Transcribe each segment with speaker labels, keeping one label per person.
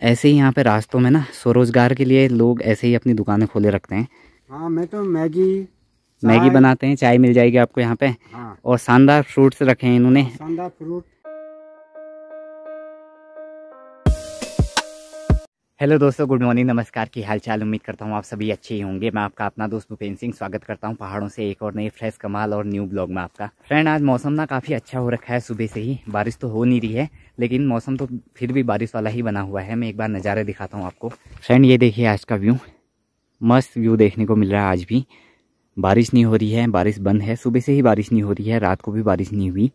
Speaker 1: ऐसे ही यहाँ पे रास्तों में ना स्वरोजगार के लिए लोग ऐसे ही अपनी दुकानें खोले रखते हैं हाँ मैं तो मैगी मैगी बनाते हैं चाय मिल जाएगी आपको यहाँ पे हाँ। और शानदार फ्रूट्स रखे हैं इन्होंने हाँ, शानदार फ्रूट हेलो दोस्तों गुड मॉर्निंग नमस्कार की हालचाल उम्मीद करता हूँ आप सभी अच्छे ही होंगे मैं आपका अपना दोस्त भूपेंद्र सिंह स्वागत करता हूँ पहाड़ों से एक और नए फ्रेश कमाल और न्यू ब्लॉग में आपका फ्रेंड आज मौसम ना काफ़ी अच्छा हो रखा है सुबह से ही बारिश तो हो नहीं रही है लेकिन मौसम तो फिर भी बारिश वाला ही बना हुआ है मैं एक बार नज़ारे दिखाता हूँ आपको फ्रेंड ये देखिए आज का व्यू मस्त व्यू देखने को मिल रहा है आज भी बारिश नहीं हो रही है बारिश बंद है सुबह से ही बारिश नहीं हो रही है रात को भी बारिश नहीं हुई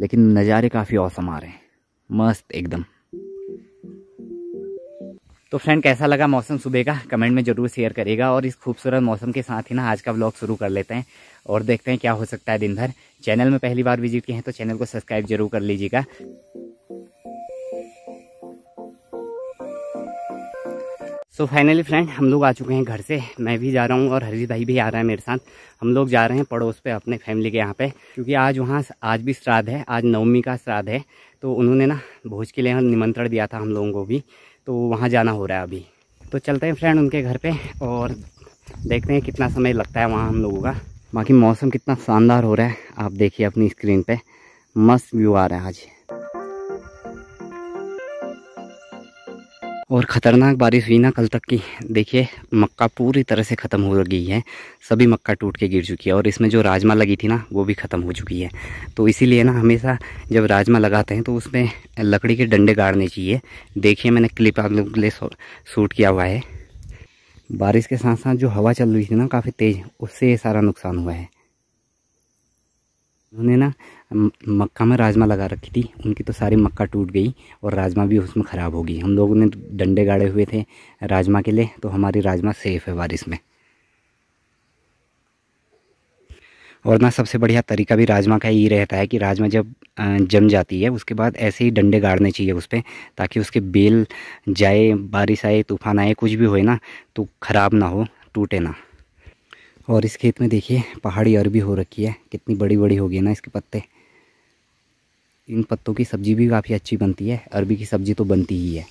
Speaker 1: लेकिन नज़ारे काफ़ी औसम आ रहे हैं मस्त एकदम तो फ्रेंड कैसा लगा मौसम सुबह का कमेंट में ज़रूर शेयर करेगा और इस खूबसूरत मौसम के साथ ही ना आज का ब्लॉग शुरू कर लेते हैं और देखते हैं क्या हो सकता है दिन भर चैनल में पहली बार विजिट किए हैं तो चैनल को सब्सक्राइब जरूर कर लीजिएगा सो फाइनली फ्रेंड हम लोग आ चुके हैं घर से मैं भी जा रहा हूँ और हरजी भाई भी आ रहा है मेरे साथ हम लोग जा रहे हैं पड़ोस पे अपने फैमिली के यहाँ पे क्योंकि आज वहाँ आज भी श्राद्ध है आज नवमी का श्राद्ध है तो उन्होंने ना भोज के लिए निमंत्रण दिया था हम लोगों को भी तो वहाँ जाना हो रहा है अभी तो चलते हैं फ्रेंड उनके घर पर और देखते हैं कितना समय लगता है वहाँ हम लोगों का बाकी मौसम कितना शानदार हो रहा है आप देखिए अपनी स्क्रीन पर मस्त व्यू आ रहा है आज और ख़तरनाक बारिश हुई ना कल तक की देखिए मक्का पूरी तरह से ख़त्म हो गई है सभी मक्का टूट के गिर चुकी है और इसमें जो राजमा लगी थी ना वो भी ख़त्म हो चुकी है तो इसीलिए ना हमेशा जब राजमा लगाते हैं तो उसमें लकड़ी के डंडे गाड़ने चाहिए देखिए मैंने क्लिप आप लोगों के लिए शूट किया हुआ है बारिश के साथ साथ जो हवा चल रही थी ना काफ़ी तेज़ उससे ये सारा नुकसान हुआ है उन्होंने ना मक्का में राजमा लगा रखी थी उनकी तो सारी मक्का टूट गई और राजमा भी उसमें ख़राब हो गई हम लोगों ने डंडे गाड़े हुए थे राजमा के लिए तो हमारी राजमा सेफ़ है बारिश में और ना सबसे बढ़िया तरीका भी राजमा का यही रहता है कि राजमा जब जम जाती है उसके बाद ऐसे ही डंडे गाड़ने चाहिए उस पर ताकि उसके बेल जाए बारिश आए तूफान आए कुछ भी होए ना तो ख़राब ना हो टूटे ना और इस खेत में देखिए पहाड़ी अरबी हो रखी है कितनी बड़ी बड़ी हो गई ना इसके पत्ते इन पत्तों की सब्ज़ी भी काफ़ी अच्छी बनती है अरबी की सब्ज़ी तो बनती ही है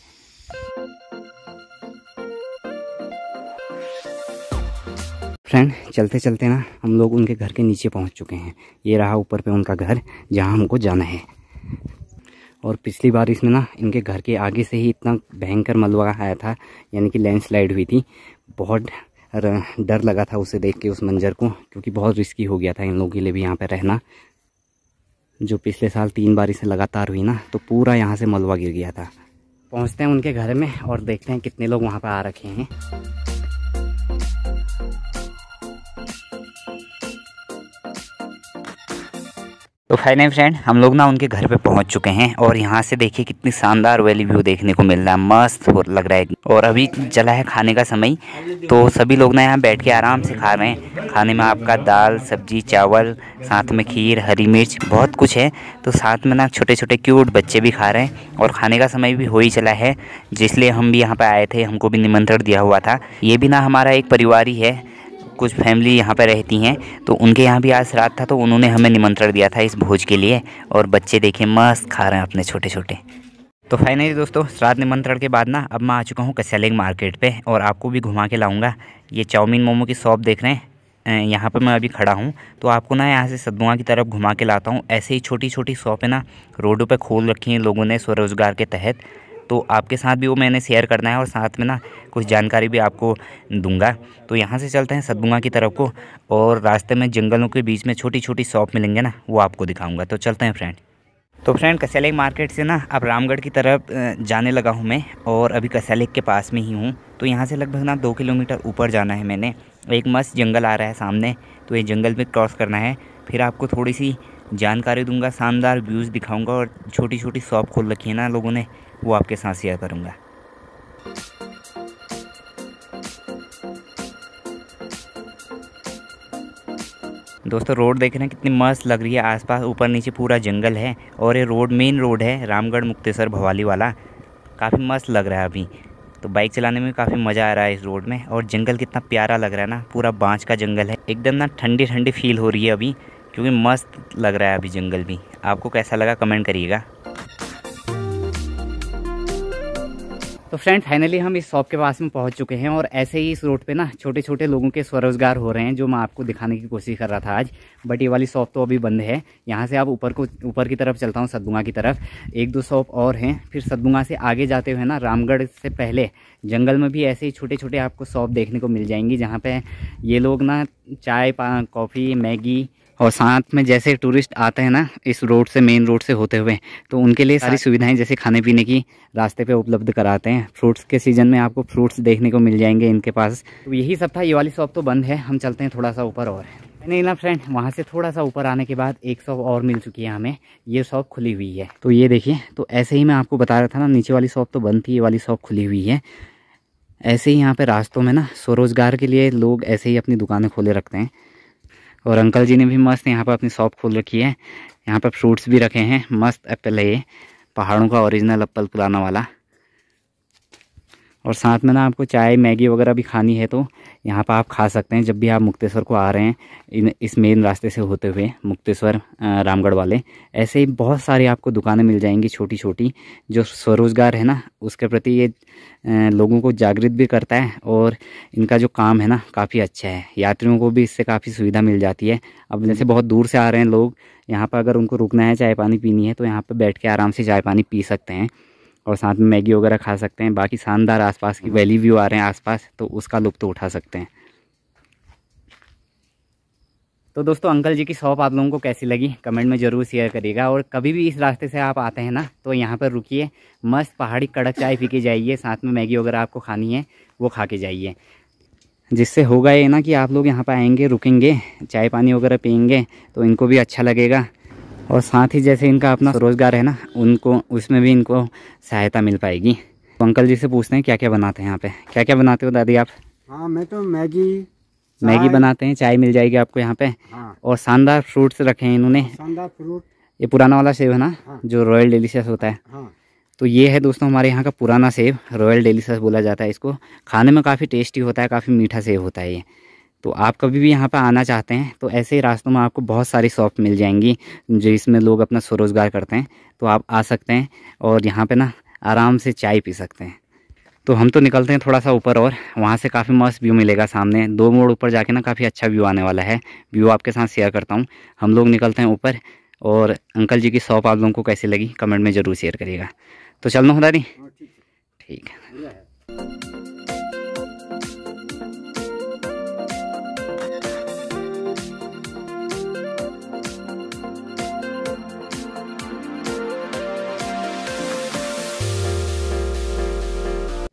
Speaker 1: फ्रेंड चलते चलते ना हम लोग उनके घर के नीचे पहुंच चुके हैं ये रहा ऊपर पे उनका घर जहां हमको जाना है और पिछली बार इसमें ना इनके घर के आगे से ही इतना भयंकर मलबा आया था यानी कि लैंडस्लाइड हुई थी बहुत डर लगा था उसे देख के उस मंजर को क्योंकि बहुत रिस्की हो गया था इन लोगों के लिए भी यहाँ पर रहना जो पिछले साल तीन बार इसे लगातार हुई ना तो पूरा यहाँ से मलबा गिर गया था पहुँचते हैं उनके घर में और देखते हैं कितने लोग वहाँ पर आ रखे हैं तो फाइनली फ्रेंड हम लोग ना उनके घर पे पहुंच चुके हैं और यहाँ से देखिए कितनी शानदार वैली व्यू देखने को मिल रहा है मस्त हो लग रहा है और अभी चला है खाने का समय तो सभी लोग ना यहाँ बैठ के आराम से खा रहे हैं खाने में आपका दाल सब्जी चावल साथ में खीर हरी मिर्च बहुत कुछ है तो साथ में ना छोटे छोटे क्यूट बच्चे भी खा रहे हैं और खाने का समय भी हो ही चला है जिसलिए हम भी यहाँ पर आए थे हमको भी निमंत्रण दिया हुआ था ये भी ना हमारा एक परिवार ही है कुछ फैमिली यहाँ पर रहती हैं तो उनके यहाँ भी आज रात था तो उन्होंने हमें निमंत्रण दिया था इस भोज के लिए और बच्चे देखे मस्त खा रहे हैं अपने छोटे छोटे तो फाइनली दोस्तों श्राद्ध निमंत्रण के बाद ना अब मैं आ चुका हूँ कसैलेग मार्केट पे और आपको भी घुमा के लाऊंगा ये चाउमीन मोमो की शॉप देख रहे हैं यहाँ पर मैं अभी खड़ा हूँ तो आपको ना यहाँ से सदमुआ की तरफ घुमा के लाता हूँ ऐसे ही छोटी छोटी शॉपें ना रोडों पर खोल रखी हैं लोगों ने स्वरोज़गार के तहत तो आपके साथ भी वो मैंने शेयर करना है और साथ में ना कुछ जानकारी भी आपको दूंगा तो यहाँ से चलते हैं सतगुंगा की तरफ को और रास्ते में जंगलों के बीच में छोटी छोटी शॉप मिलेंगे ना वो आपको दिखाऊँगा तो चलते हैं फ्रेंड तो फ्रेंड कसैले मार्केट से ना अब रामगढ़ की तरफ जाने लगा हूँ मैं और अभी कसैले के पास में ही हूँ तो यहाँ से लगभग ना दो किलोमीटर ऊपर जाना है मैंने एक मस्त जंगल आ रहा है सामने तो ये जंगल में क्रॉस करना है फिर आपको थोड़ी सी जानकारी दूंगा शानदार व्यूज़ दिखाऊंगा और छोटी छोटी शॉप खोल रखी है ना लोगों ने वो आपके साथ शेयर करूँगा दोस्तों रोड देख रहे हैं कितनी मस्त लग रही है आसपास ऊपर नीचे पूरा जंगल है और ये रोड मेन रोड है रामगढ़ मुक्तेसर भवाली वाला काफ़ी मस्त लग रहा है अभी तो बाइक चलाने में काफ़ी मज़ा आ रहा है इस रोड में और जंगल कितना प्यारा लग रहा है ना पूरा बाँच का जंगल है एकदम ना ठंडी ठंडी फील हो रही है अभी क्योंकि मस्त लग रहा है अभी जंगल भी आपको कैसा लगा कमेंट करिएगा तो फ्रेंड फाइनली हम इस शॉप के पास में पहुंच चुके हैं और ऐसे ही इस रोड पे ना छोटे छोटे लोगों के स्वरोजगार हो रहे हैं जो मैं आपको दिखाने की कोशिश कर रहा था आज बट ये वाली शॉप तो अभी बंद है यहाँ से आप ऊपर को ऊपर की तरफ चलता हूँ सदगुंगा की तरफ एक दो शॉप और हैं फिर सदगुंगा से आगे जाते हुए ना रामगढ़ से पहले जंगल में भी ऐसे ही छोटे छोटे आपको शॉप देखने को मिल जाएंगी जहाँ पर ये लोग ना चाय कॉफ़ी मैगी और साथ में जैसे टूरिस्ट आते हैं ना इस रोड से मेन रोड से होते हुए तो उनके लिए सारी हाँ। सुविधाएं जैसे खाने पीने की रास्ते पे उपलब्ध कराते हैं फ्रूट्स के सीज़न में आपको फ्रूट्स देखने को मिल जाएंगे इनके पास तो यही सब था ये वाली शॉप तो बंद है हम चलते हैं थोड़ा सा ऊपर और नहीं ना फ्रेंड वहाँ से थोड़ा सा ऊपर आने के बाद एक शॉप और मिल चुकी है हमें ये शॉप खुली हुई है तो ये देखिए तो ऐसे ही मैं आपको बता रहा था ना नीचे वाली शॉप तो बंद थी ये वाली शॉप खुली हुई है ऐसे ही यहाँ पे रास्तों में ना स्वरोजगार के लिए लोग ऐसे ही अपनी दुकानें खोले रखते हैं और अंकल जी ने भी मस्त यहाँ पर अपनी शॉप खोल रखी है यहाँ पर फ्रूट्स भी रखे हैं मस्त एप्पल है ये पहाड़ों का ओरिजिनल एप्पल पुराना वाला और साथ में ना आपको चाय मैगी वगैरह भी खानी है तो यहाँ पर आप खा सकते हैं जब भी आप मुक्तेश्वर को आ रहे हैं इन इस मेन रास्ते से होते हुए मुक्तेश्वर रामगढ़ वाले ऐसे ही बहुत सारी आपको दुकानें मिल जाएंगी छोटी छोटी जो स्वरोजगार है ना उसके प्रति ये लोगों को जागृत भी करता है और इनका जो काम है ना काफ़ी अच्छा है यात्रियों को भी इससे काफ़ी सुविधा मिल जाती है अब जैसे बहुत दूर से आ रहे हैं लोग यहाँ पर अगर उनको रुकना है चाय पानी पीनी है तो यहाँ पर बैठ के आराम से चाय पानी पी सकते हैं और साथ में मैगी वगैरह खा सकते हैं बाकी शानदार आसपास की वैली व्यू आ रहे हैं आसपास तो उसका लुप्त तो उठा सकते हैं तो दोस्तों अंकल जी की शॉप आप लोगों को कैसी लगी कमेंट में ज़रूर शेयर करिएगा और कभी भी इस रास्ते से आप आते हैं ना तो यहाँ पर रुकिए मस्त पहाड़ी कड़क चाय पी के जाइए साथ में मैगी वगैरह आपको खानी है वो खा के जाइए जिससे होगा ये ना कि आप लोग यहाँ पर आएंगे रुकेंगे चाय पानी वगैरह पियेंगे तो इनको भी अच्छा लगेगा और साथ ही जैसे इनका अपना रोज़गार है ना उनको उसमें भी इनको सहायता मिल पाएगी तो अंकल जी से पूछते हैं क्या क्या बनाते हैं यहाँ पे क्या क्या बनाते हो दादी आप हाँ मैं तो मैगी मैगी बनाते हैं चाय मिल जाएगी आपको यहाँ पे हाँ। और शानदार फ्रूट्स रखे हैं इन्होंने हाँ, शानदार फ्रूट ये पुराना वाला सेब है ना हाँ। जो रॉयल डेलीशियस होता है हाँ। तो ये है दोस्तों हमारे यहाँ का पुराना सेब रॉयल डेलीशियस बोला जाता है इसको खाने में काफ़ी टेस्टी होता है काफ़ी मीठा सेब होता है ये तो आप कभी भी यहाँ पर आना चाहते हैं तो ऐसे ही रास्तों में आपको बहुत सारी शॉप मिल जाएंगी जिसमें लोग अपना स्वरोजगार करते हैं तो आप आ सकते हैं और यहाँ पर ना आराम से चाय पी सकते हैं तो हम तो निकलते हैं थोड़ा सा ऊपर और वहाँ से काफ़ी मस्त व्यू मिलेगा सामने दो मोड़ ऊपर जाके ना काफ़ी अच्छा व्यू आने वाला है व्यू आपके साथ शेयर करता हूँ हम लोग निकलते हैं ऊपर और अंकल जी की शॉप आप लोगों को कैसी लगी कमेंट में ज़रूर शेयर करिएगा तो चलना हो दादी हाँ, ठीक है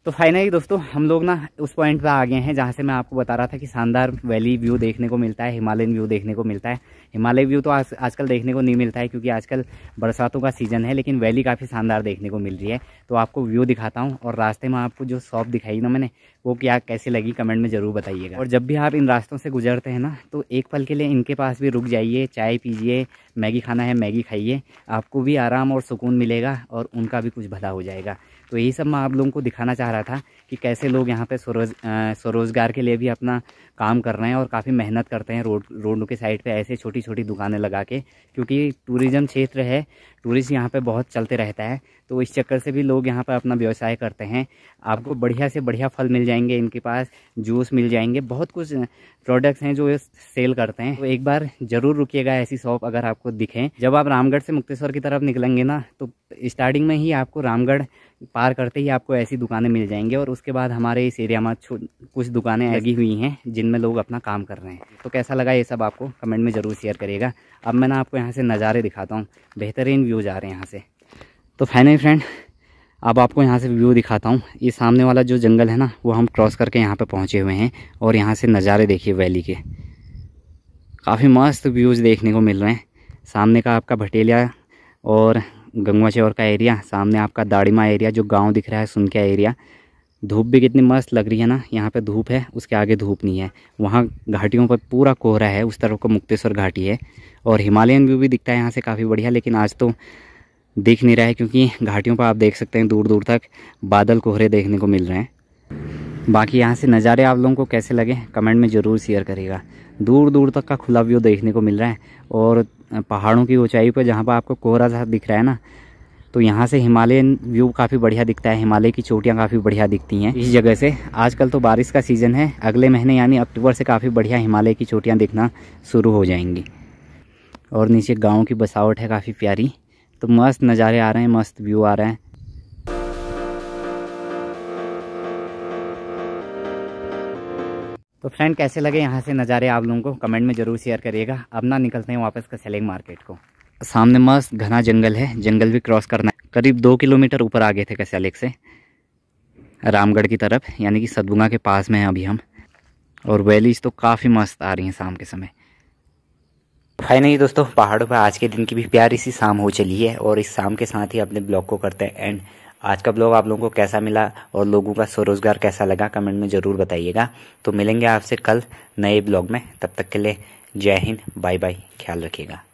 Speaker 1: तो फाइनली दोस्तों हम लोग ना उस पॉइंट पे आ गए हैं जहाँ से मैं आपको बता रहा था कि शानदार वैली व्यू देखने को मिलता है हिमालयन व्यू देखने को मिलता है हिमालय व्यू तो आज आजकल देखने को नहीं मिलता है क्योंकि आजकल बरसातों का सीज़न है लेकिन वैली काफ़ी शानदार देखने को मिल रही है तो आपको व्यू दिखाता हूँ और रास्ते में आपको जो शॉप दिखाई ना मैंने वो क्या कैसे लगी कमेंट में ज़रूर बताइएगा और जब भी आप इन रास्तों से गुजरते हैं ना तो एक पल के लिए इनके पास भी रुक जाइए चाय पीजिए मैगी खाना है मैगी खाइए आपको भी आराम और सुकून मिलेगा और उनका भी कुछ भला हो जाएगा तो यही सब मैं आप लोगों को दिखाना चाह रहा था कि कैसे लोग यहाँ पे स्वरोज स्वरोजगार के लिए भी अपना काम कर रहे हैं और काफ़ी मेहनत करते हैं रोड रोडों के साइड पे ऐसे छोटी छोटी दुकानें लगा के क्योंकि टूरिज्म क्षेत्र है टूरिस्ट यहाँ पे बहुत चलते रहता है तो इस चक्कर से भी लोग यहाँ पर अपना व्यवसाय करते हैं आपको बढ़िया से बढ़िया फल मिल जाएंगे इनके पास जूस मिल जाएंगे बहुत कुछ प्रोडक्ट्स हैं जो ये सेल करते हैं तो एक बार जरूर रुकिएगा ऐसी शॉप अगर आपको दिखें जब आप रामगढ़ से मुक्तेश्वर की तरफ निकलेंगे ना तो स्टार्टिंग में ही आपको रामगढ़ पार करते ही आपको ऐसी दुकानें मिल जाएंगी और उसके बाद हमारे इस एरिया में कुछ दुकानें लगी हुई हैं जिनमें लोग अपना काम कर रहे हैं तो कैसा लगा ये सब आपको कमेंट में ज़रूर शेयर करिएगा अब मैं ना आपको यहाँ से नज़ारे दिखाता हूँ बेहतरीन व्यूज़ आ रहे हैं यहाँ से तो फाइनली फ्रेंड अब आपको यहाँ से व्यू दिखाता हूँ ये सामने वाला जो जंगल है ना वो हम क्रॉस करके यहाँ पे पहुँचे हुए हैं और यहाँ से नज़ारे देखिए वैली के काफ़ी मस्त व्यूज़ देखने को मिल रहे हैं सामने का आपका भटेलिया और गंगवा चौर का एरिया सामने आपका दाड़ीमा एरिया जो गांव दिख रहा है सुन एरिया धूप भी कितनी मस्त लग रही है ना यहाँ पे धूप है उसके आगे धूप नहीं है वहाँ घाटियों पर पूरा कोहरा है उस तरफ को मुक्तेश्वर घाटी है और हिमालयन व्यू भी दिखता है यहाँ से काफ़ी बढ़िया लेकिन आज तो दिख नहीं रहा है क्योंकि घाटियों पर आप देख सकते हैं दूर दूर तक बादल कोहरे देखने को मिल रहे हैं बाकी यहाँ से नज़ारे आप लोगों को कैसे लगे कमेंट में ज़रूर शेयर करिएगा दूर दूर तक का खुला व्यू देखने को मिल रहा है और पहाड़ों की ऊंचाई पर जहाँ पर आपको कोहरा सा दिख रहा है ना तो यहाँ से हिमालयन व्यू काफ़ी बढ़िया दिखता है हिमालय की चोटियाँ काफ़ी बढ़िया दिखती हैं इस जगह से आजकल तो बारिश का सीज़न है अगले महीने यानी अक्टूबर से काफ़ी बढ़िया हिमालय की चोटियाँ दिखना शुरू हो जाएंगी और नीचे गाँव की बसावट है काफ़ी प्यारी तो मस्त नज़ारे आ रहे हैं मस्त व्यू आ रहे हैं तो फ्रेंड कैसे लगे यहाँ से नज़ारे आप लोगों को कमेंट में ज़रूर शेयर करिएगा अब ना निकलते हैं वापस सेलिंग मार्केट को सामने मस्त घना जंगल है जंगल भी क्रॉस करना है करीब दो किलोमीटर ऊपर आगे थे कसेलिक से रामगढ़ की तरफ यानी कि सदगुंगा के पास में हैं अभी हम और वैलीज तो काफ़ी मस्त आ रही हैं शाम के समय फाइनली दोस्तों पहाड़ों पर आज के दिन की भी प्यारी सी शाम हो चली है और इस शाम के साथ ही अपने ब्लॉग को करते हैं एंड आज का ब्लॉग आप लोगों को कैसा मिला और लोगों का स्वरोजगार कैसा लगा कमेंट में ज़रूर बताइएगा तो मिलेंगे आपसे कल नए ब्लॉग में तब तक के लिए जय हिंद बाय बाय ख्याल रखिएगा